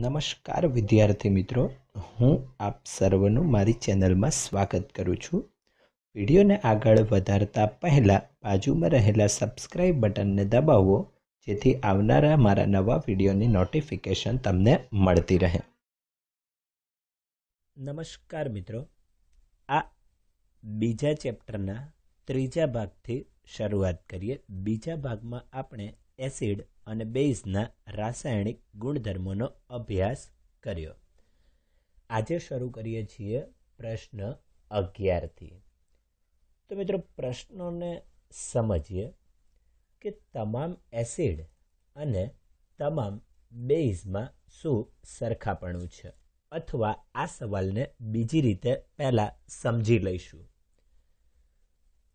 નમસ્કાર વિદ્યાર્થી મિત્રો હું આપ સર્વનું મારી ચેનલમાં સ્વાગત કરું છું વિડીયોને આગળ વધારતા પહેલાં બાજુમાં રહેલા સબસ્ક્રાઈબ બટનને દબાવો જેથી આવનારા મારા નવા વિડીયોની નોટિફિકેશન તમને મળતી રહે નમસ્કાર મિત્રો આ બીજા ચેપ્ટરના ત્રીજા ભાગથી શરૂઆત કરીએ બીજા ભાગમાં આપણે એસિડ અને બેઝના રાસાયણિક ગુણધર્મોનો અભ્યાસ કર્યો આજે શરૂ કરીએ છીએ પ્રશ્ન અગિયારથી તો મિત્રો પ્રશ્નોને સમજીએ કે તમામ એસિડ અને તમામ બેઝમાં શું સરખાપણું છે અથવા આ સવાલને બીજી રીતે પહેલાં સમજી લઈશું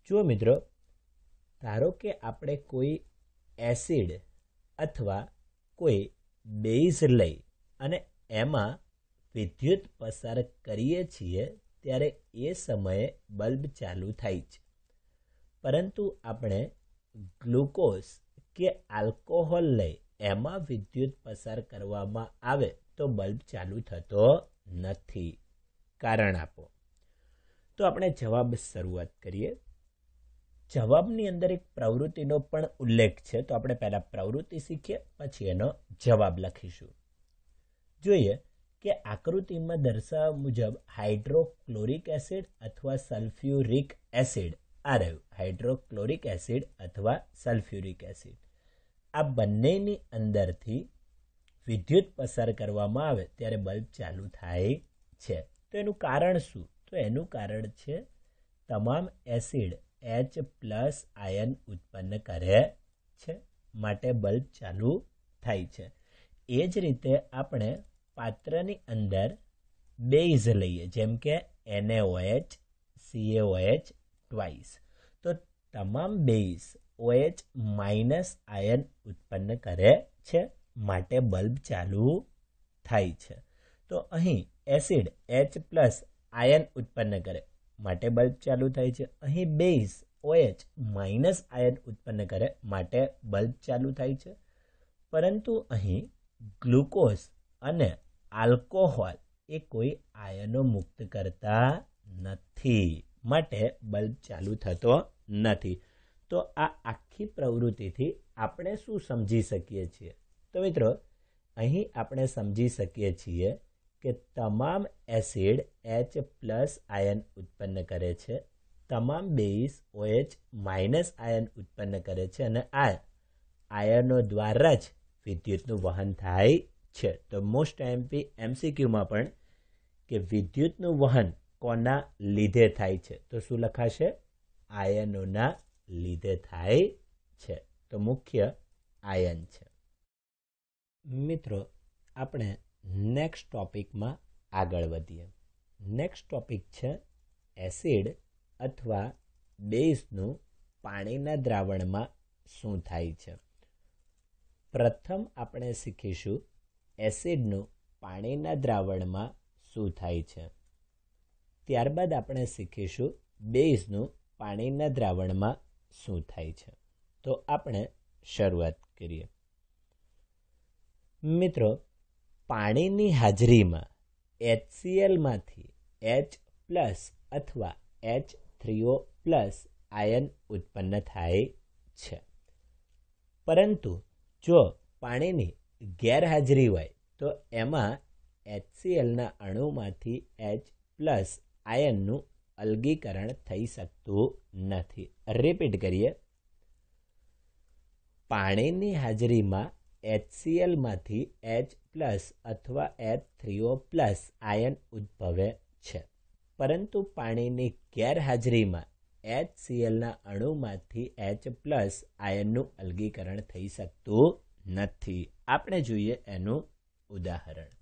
જુઓ મિત્રો ધારો કે આપણે કોઈ એસિડ અથવા કોઈ બેઝ લઈ અને એમાં વિદ્યુત પસાર કરીએ છીએ ત્યારે એ સમયે બલ્બ ચાલુ થાય છે પરંતુ આપણે ગ્લુકોઝ કે આલ્કોહોલ લઈ એમાં વિદ્યુત પસાર કરવામાં આવે તો બલ્બ ચાલુ થતો નથી કારણ આપો તો આપણે જવાબ શરૂઆત કરીએ જવાબની અંદર એક પ્રવૃત્તિનો પણ ઉલ્લેખ છે તો આપણે પહેલાં પ્રવૃત્તિ શીખીએ પછી એનો જવાબ લખીશું જોઈએ કે આકૃતિમાં દર્શાવ્યા મુજબ હાઇડ્રોક્લોરિક એસિડ અથવા સલ્ફ્યુરિક એસિડ આ રહ્યું હાઇડ્રોક્લોરિક એસિડ અથવા સલ્ફ્યુરિક એસિડ આ બંનેની અંદરથી વિદ્યુત પસાર કરવામાં આવે ત્યારે બલ્બ ચાલુ થાય છે તો એનું કારણ શું તો એનું કારણ છે તમામ એસિડ એચ પ્લસ આયન ઉત્પન્ન કરે છે માટે બલ્બ ચાલુ થાય છે એ જ રીતે આપણે પાત્રની અંદર બેઝ લઈએ જેમ કે એનએઓએચ સીએઓએચ ટ્વાઇસ તો તમામ બેઝ ઓએચ માઇનસ આયન ઉત્પન્ન કરે છે માટે બલ્બ ચાલુ થાય છે તો અહીં એસિડ એચ પ્લસ આયન ઉત્પન્ન કરે માટે બલ્બ ચાલુ થાય છે અહીં બેઝ ઓએચ માઇનસ આયન ઉત્પન્ન કરે માટે બલ્બ ચાલુ થાય છે પરંતુ અહીં ગ્લુકોઝ અને આલ્કોહોલ એ કોઈ આયનો મુક્ત કરતા નથી માટે બલ્બ ચાલુ થતો નથી તો આ આખી પ્રવૃત્તિથી આપણે શું સમજી શકીએ છીએ તો મિત્રો અહીં આપણે સમજી શકીએ છીએ કે તમામ એસિડ એચ પ્લસ આયન ઉત્પન્ન કરે છે તમામ બેઝ ઓએચ માઇનસ આયન ઉત્પન્ન કરે છે અને આ આયનો દ્વારા જ વિદ્યુતનું વહન થાય છે તો મોસ્ટ એમપી એમસીક્યુમાં પણ કે વિદ્યુતનું વહન કોના લીધે થાય છે તો શું લખાશે આયનોના લીધે થાય છે તો મુખ્ય આયન છે મિત્રો આપણે નેક્સ્ટ ટોપિકમાં આગળ વધીએ નેક્સ્ટ ટોપિક છે એસિડ અથવા બેઝનું પાણીના દ્રાવણમાં શું થાય છે પ્રથમ આપણે શીખીશું એસિડનું પાણીના દ્રાવણમાં શું થાય છે ત્યારબાદ આપણે શીખીશું બેઝનું પાણીના દ્રાવણમાં શું થાય છે તો આપણે શરૂઆત કરીએ મિત્રો પાણીની હાજરીમાં એચસીએલમાંથી એચ પ્લસ અથવા એચ થ્રીઓ પ્લસ આયન ઉત્પન્ન થાય છે પરંતુ જો પાણીની ગેરહાજરી હોય તો એમાં એચસીએલના અણુમાંથી એચ પ્લસ આયનનું અલગીકરણ થઈ શકતું નથી રિપીટ કરીએ પાણીની હાજરીમાં એચસીએલમાંથી એચ પ્લસ અથવા એચ થ્રીઓ પ્લસ આયન ઉદ્ભવે છે પરંતુ પાણીની ગેરહાજરીમાં એચસીએલના અણુમાંથી એચ પ્લસ આયનનું અલગીકરણ થઈ શકતું નથી આપણે જોઈએ એનું ઉદાહરણ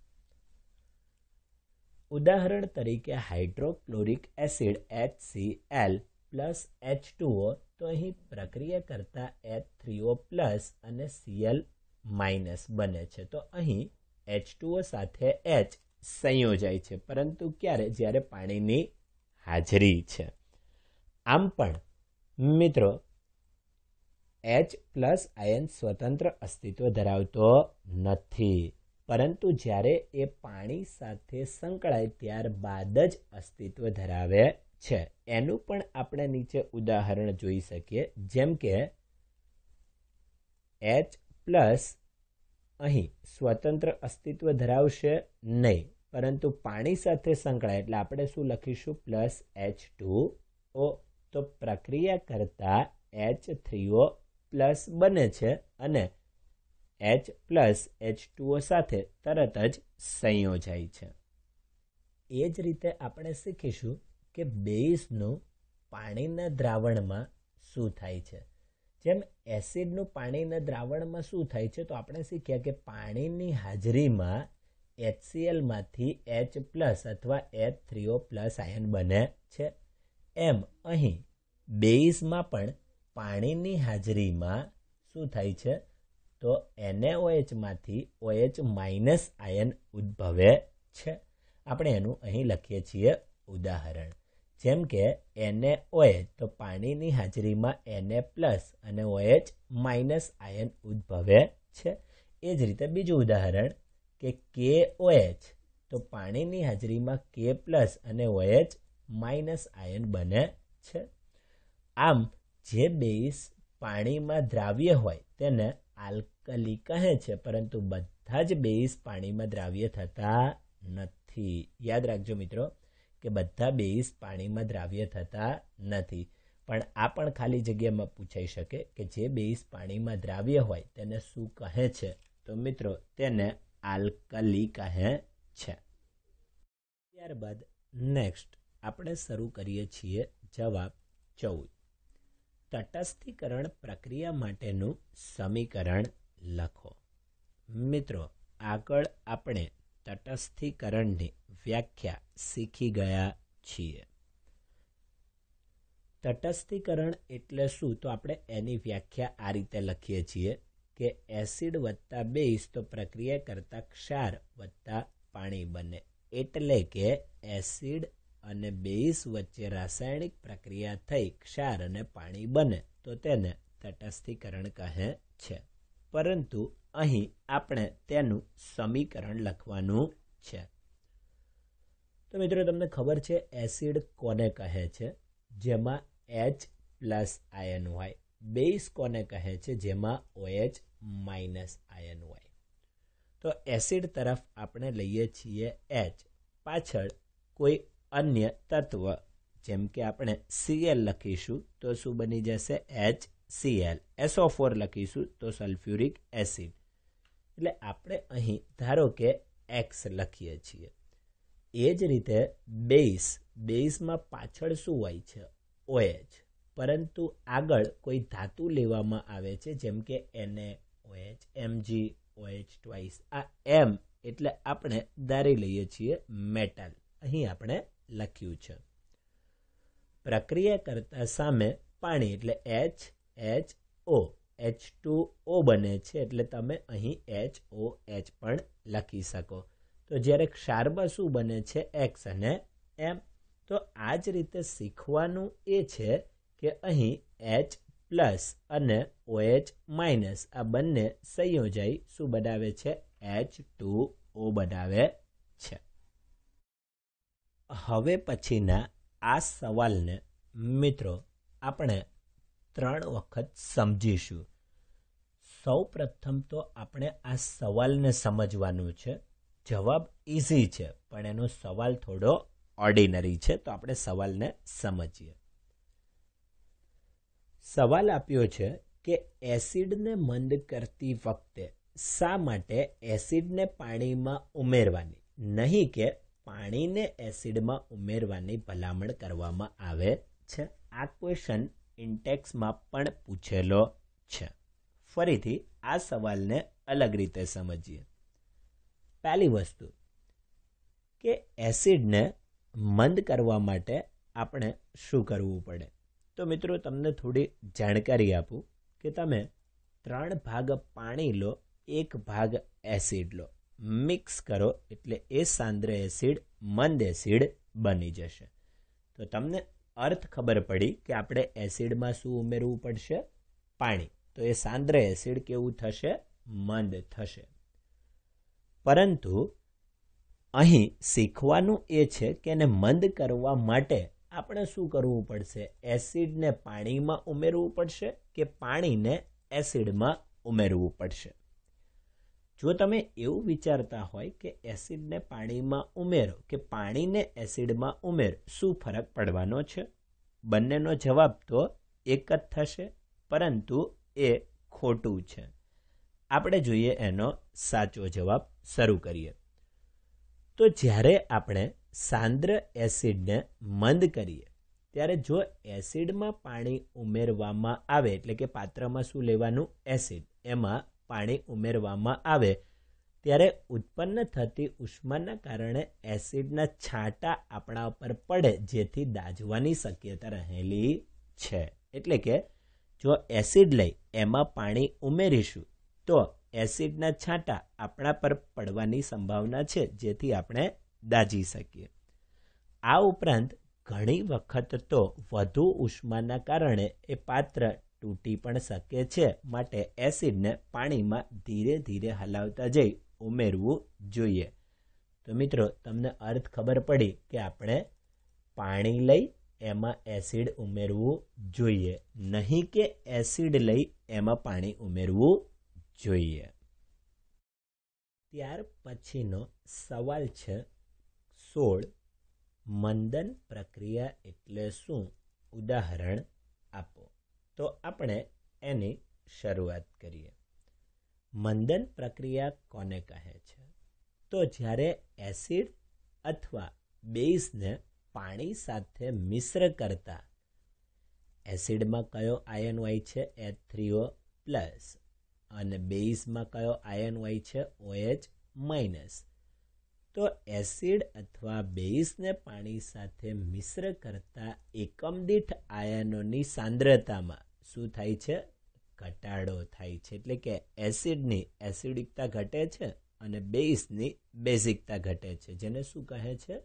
ઉદાહરણ તરીકે hydrochloric acid H C L plus H two O તો અહીં પ્રક્રિયા કરતા એચ થ્રીઓ પ્લસ અને સીએલ માઇનસ બને છે તો અહીં એચ ટુઓ સાથે એચ સંયોજાય છે પરંતુ ક્યારે જ્યારે પાણીની હાજરી છે આમ પણ મિત્રો એચ પ્લસ આયન સ્વતંત્ર અસ્તિત્વ ધરાવતો નથી પરંતુ જ્યારે એ પાણી સાથે સંકળાય ત્યારબાદ જ અસ્તિત્વ ધરાવે છે એનું પણ આપણે નીચે ઉદાહરણ જોઈ શકીએ જેમ કે એચ પ્લસ અહીં સ્વતંત્ર અસ્તિત્વ ધરાવશે નહીં પરંતુ પાણી સાથે સંકળાય એટલે આપણે શું લખીશું પ્લસ એચ ટુ ઓ તો પ્રક્રિયા કરતા એચ થ્રીઓ પ્લસ બને છે અને એચ પ્લસ એચ ટુઓ સાથે તરત જ સંયોજાય છે એ જ રીતે આપણે શીખીશું કે બેઝનું પાણીના દ્રાવણમાં શું થાય છે જેમ એસિડનું પાણીના દ્રાવણમાં શું થાય છે તો આપણે શીખ્યા કે પાણીની હાજરીમાં એચસીએલમાંથી એચ પ્લસ અથવા એચ થ્રીઓ પ્લસ આયન બને છે એમ અહીં બેઇઝમાં પણ પાણીની હાજરીમાં શું થાય છે તો એનએઓએચમાંથી ઓએચ માઇનસ આયન ઉદ્ભવે છે આપણે એનું અહીં લખીએ છીએ ઉદાહરણ જેમ કે એનએઓએચ તો પાણીની હાજરીમાં એનએ પ્લસ અને ઓએચ માઇનસ આયન ઉદ્ભવે છે એ જ રીતે બીજું ઉદાહરણ કે કે ઓએચ તો પાણીની હાજરીમાં કે પ્લસ અને ઓએચ માઇનસ આયન બને છે આમ જે બેઇસ પાણીમાં દ્રાવ્ય હોય તેને આલ્કલી કહે છે પરંતુ બધા જ બેઝ પાણીમાં દ્રાવ્ય થતા નથી યાદ રાખજો મિત્રો કે બધા બેઝ પાણીમાં દ્રાવ્ય થતા નથી પણ આ પણ ખાલી જગ્યામાં પૂછાઈ શકે કે જે બેઝ પાણીમાં દ્રાવ્ય હોય તેને શું કહે છે તો મિત્રો તેને આલ્કલી કહે છે ત્યારબાદ નેક્સ્ટ આપણે શરૂ કરીએ છીએ જવાબ ચૌદ તટસ્થીકરણ પ્રક્રિયા માટેનું સમીકરણ લખો મિત્રો આગળ આપણે તટસ્થીકરણની વ્યાખ્યા શીખી ગયા છીએ તટસ્થીકરણ એટલે શું તો આપણે એની વ્યાખ્યા આ રીતે લખીએ છીએ કે એસિડ વત્તા બેઝ તો પ્રક્રિયા કરતા ક્ષાર વત્તા પાણી બને એટલે કે એસિડ અને બેઇસ વચ્ચે રાસાયણિક પ્રક્રિયા થઈ ક્ષાર અને પાણી બને તો તેને તટસ્થીકરણ કહે છે પરંતુ અહીં આપણે તેનું સમીકરણ લખવાનું છે તો મિત્રો તમને ખબર છે એસિડ કોને કહે છે જેમાં એચ પ્લસ આયન હોય બેઝ કોને કહે છે જેમાં ઓએચ માઇનસ આયન હોય તો એસિડ તરફ આપણે લઈએ છીએ એચ પાછળ કોઈ અન્ય તત્વ જેમ કે આપણે સીએલ લખીશું તો શું બની જશે એચ સીએલ એસઓફોર લખીશું તો સલ્ફ્યુરિક એસિડ અહીં ધારો કે એક્સ લખીએ છીએ એ જ રીતે બેઇસ બેઇસમાં પાછળ શું હોય છે ઓએચ પરંતુ આગળ કોઈ ધાતુ લેવામાં આવે છે જેમ કે એને ઓએચ એમજી ઓએચ ટ્વાઇસ આ એમ એટલે આપણે ધારી લઈએ છીએ મેટલ અહીં આપણે લખ્યું છે પ્રક્રિયા કરતા સામે પાણી એટલે H H O H two O બને છે એટલે તમે અહીં એચ ઓ એચ પણ લખી શકો તો જ્યારે ક્ષારમાં શું બને છે એક્સ અને એમ તો આ જ રીતે શીખવાનું એ છે કે અહીં એચ પ્લસ અને ઓએચ માઇનસ આ બંને સંયોજાઈ શું બનાવે છે એચ ટુ ઓ બનાવે છે હવે પછીના આ સવાલને મિત્રો આપણે ત્રણ વખત સમજીશું સૌ પ્રથમ તો આપણે આ સવાલને સમજવાનું છે જવાબ ઇઝી છે પણ એનો સવાલ થોડો ઓર્ડિનરી છે તો આપણે સવાલને સમજીએ સવાલ આપ્યો છે કે એસિડને મંદ કરતી વખતે શા માટે એસિડને પાણીમાં ઉમેરવાની નહીં કે પાણીને એસિડમાં ઉમેરવાની ભલામણ કરવામાં આવે છે આ ક્વેશ્ચન ઇન્ટેક્સમાં પણ પૂછેલો છે ફરીથી આ સવાલને અલગ રીતે સમજીએ પહેલી વસ્તુ કે એસિડને મંદ કરવા માટે આપણે શું કરવું પડે તો મિત્રો તમને થોડી જાણકારી આપું કે તમે ત્રણ ભાગ પાણી લો એક ભાગ એસિડ લો મિક્સ કરો એટલે એ સાંદ્ર એસિડ મંદ એસિડ બની જશે તો તમને અર્થ ખબર પડી કે આપણે એસિડમાં શું ઉમેરવું પડશે પાણી તો એ સાંદ્ર એસિડ કેવું થશે મંદ થશે પરંતુ અહીં શીખવાનું એ છે કે એને મંદ કરવા માટે આપણે શું કરવું પડશે એસિડને પાણીમાં ઉમેરવું પડશે કે પાણીને એસિડમાં ઉમેરવું પડશે જો તમે એવું વિચારતા હોય કે એસિડને પાણીમાં ઉમેરો કે પાણીને એસિડમાં ઉમેર શું ફરક પડવાનો છે બંનેનો જવાબ તો એક જ થશે પરંતુ એ ખોટું છે આપણે જોઈએ એનો સાચો જવાબ શરૂ કરીએ તો જ્યારે આપણે સાંદ્ર એસિડને મંદ કરીએ ત્યારે જો એસિડમાં પાણી ઉમેરવામાં આવે એટલે કે પાત્રમાં શું લેવાનું એસિડ એમાં પાણી ઉમેરવામાં આવે ત્યારે ઉત્પન્ન થતી ઉષ્માના કારણે એસિડના છાંટા આપણા ઉપર પડે જેથી દાજવાની શક્યતા રહેલી છે એટલે કે જો એસિડ લઈ એમાં પાણી ઉમેરીશું તો એસિડના છાંટા આપણા પર પડવાની સંભાવના છે જેથી આપણે દાજી શકીએ આ ઉપરાંત ઘણી વખત તો વધુ ઉષ્માના કારણે એ પાત્ર તૂટી પણ શકે છે માટે એસિડને પાણીમાં ધીરે ધીરે હલાવતા જઈ ઉમેરવું જોઈએ તો મિત્રો તમને અર્થ ખબર પડી કે આપણે પાણી લઈ એમાં એસિડ ઉમેરવું જોઈએ નહીં કે એસિડ લઈ એમાં પાણી ઉમેરવું જોઈએ ત્યાર પછીનો સવાલ છે સોળ મંદન પ્રક્રિયા એટલે શું ઉદાહરણ આપો તો આપણે એની શરૂઆત કરીએ મંદન પ્રક્રિયા કોને કહે છે તો જ્યારે એસિડ અથવા બેઝને પાણી સાથે મિશ્ર કરતા એસિડમાં કયો આયન હોય છે એ થ્રીઓ પ્લસ અને બેઝમાં કયો આયન હોય છે ઓએચ માઇનસ તો એસિડ અથવા બેઇસને પાણી સાથે મિશ્ર કરતા એકમ દીઠ આયનોની સાંદ્રતામાં શું થાય છે ઘટાડો થાય છે એટલે કે એસિડની એસિડિકતા ઘટે છે અને બેઇસની બેઝિકતા ઘટે છે જેને શું કહે છે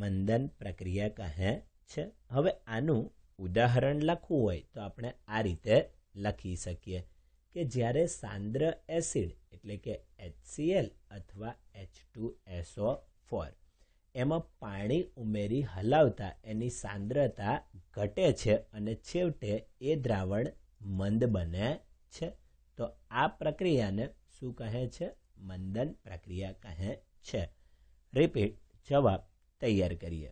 મંદન પ્રક્રિયા કહે છે હવે આનું ઉદાહરણ લખવું હોય તો આપણે આ રીતે લખી શકીએ કે જ્યારે સાંદ્ર એસિડ એટલે કે એચસીએલ અથવા એચ ટુ H2SO ફોર એમાં પાણી ઉમેરી હલાવતા એની સાંદ્રતા ઘટે છે અને છેવટે એ દ્રાવણ મંદ બને છે તો આ પ્રક્રિયાને શું કહે છે મંદન પ્રક્રિયા કહે છે રિપીટ જવાબ તૈયાર કરીએ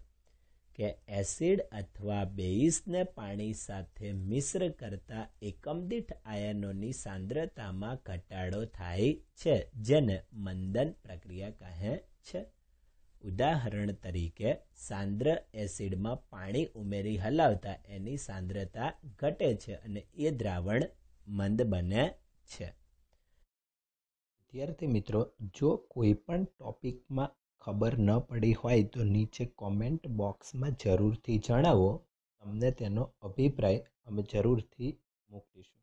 કે એસિડ અથવા બેઇસને પાણી સાથે મિશ્ર કરતા એકમદીઠ આયનોની સાંદ્રતામાં ઘટાડો થાય છે જેને મંદન પ્રક્રિયા કહે છે ઉદાહરણ તરીકે સાંદ્ર એસિડમાં પાણી ઉમેરી હલાવતા એની સાંદ્રતા ઘટે છે અને એ દ્રાવણ મંદ બને છે વિદ્યાર્થી મિત્રો જો કોઈ પણ ટોપિકમાં ખબર ન પડી હોય તો નીચે કોમેન્ટ બોક્સમાં જરૂરથી જણાવો તમને તેનો અભિપ્રાય અમે જરૂરથી મોકલીશું